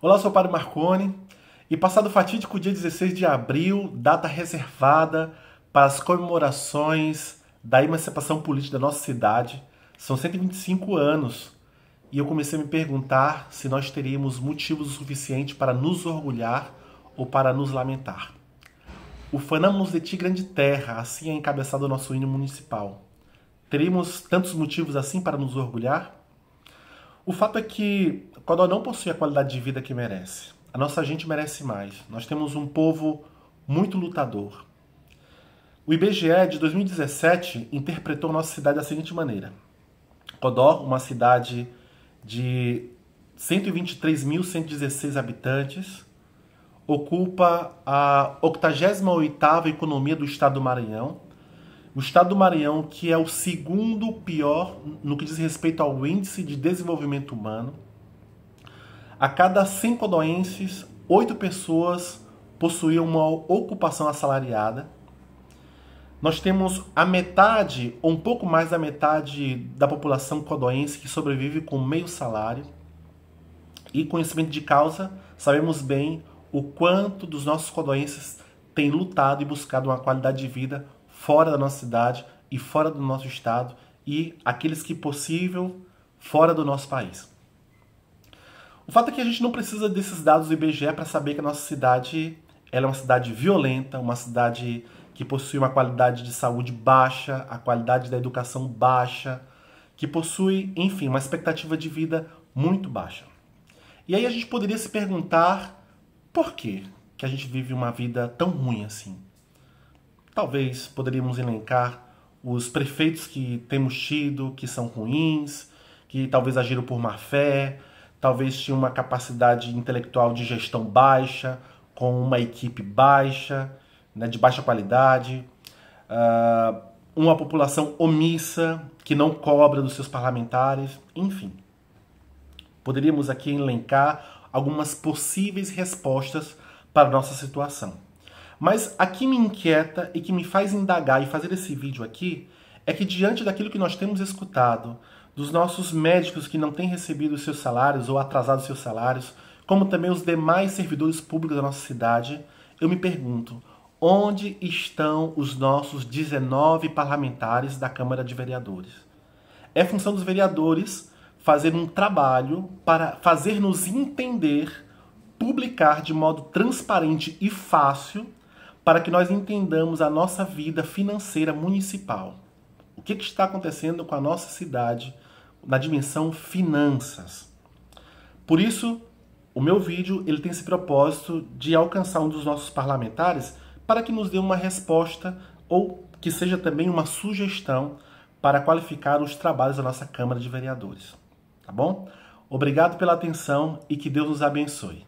Olá, sou o Padre Marconi. e passado o fatídico dia 16 de abril, data reservada para as comemorações da emancipação política da nossa cidade, são 125 anos e eu comecei a me perguntar se nós teríamos motivos o suficiente para nos orgulhar ou para nos lamentar. Ufanamos de ti, grande terra, assim é encabeçado o nosso hino municipal. Teríamos tantos motivos assim para nos orgulhar? O fato é que Codó não possui a qualidade de vida que merece. A nossa gente merece mais. Nós temos um povo muito lutador. O IBGE de 2017 interpretou nossa cidade da seguinte maneira: Codó, uma cidade de 123.116 habitantes, ocupa a 88ª economia do estado do Maranhão, o estado do Maranhão, que é o segundo pior no que diz respeito ao índice de desenvolvimento humano, a cada cinco doenças, oito pessoas possuíam uma ocupação assalariada. Nós temos a metade, ou um pouco mais da metade da população codoense que sobrevive com meio salário. E conhecimento de causa, sabemos bem o quanto dos nossos codoenses têm lutado e buscado uma qualidade de vida fora da nossa cidade e fora do nosso estado e aqueles que possível fora do nosso país. O fato é que a gente não precisa desses dados do IBGE para saber que a nossa cidade ela é uma cidade violenta, uma cidade que possui uma qualidade de saúde baixa, a qualidade da educação baixa, que possui, enfim, uma expectativa de vida muito baixa. E aí a gente poderia se perguntar por quê que a gente vive uma vida tão ruim assim? Talvez poderíamos elencar os prefeitos que temos tido, que são ruins, que talvez agiram por má fé, talvez tinham uma capacidade intelectual de gestão baixa, com uma equipe baixa, né, de baixa qualidade, uh, uma população omissa, que não cobra dos seus parlamentares, enfim. Poderíamos aqui elencar algumas possíveis respostas para a nossa situação. Mas a que me inquieta e que me faz indagar e fazer esse vídeo aqui é que diante daquilo que nós temos escutado, dos nossos médicos que não têm recebido os seus salários ou atrasado seus salários, como também os demais servidores públicos da nossa cidade, eu me pergunto, onde estão os nossos 19 parlamentares da Câmara de Vereadores? É função dos vereadores fazer um trabalho para fazer-nos entender, publicar de modo transparente e fácil para que nós entendamos a nossa vida financeira municipal. O que, que está acontecendo com a nossa cidade na dimensão finanças. Por isso, o meu vídeo ele tem esse propósito de alcançar um dos nossos parlamentares para que nos dê uma resposta ou que seja também uma sugestão para qualificar os trabalhos da nossa Câmara de Vereadores. Tá bom? Obrigado pela atenção e que Deus nos abençoe.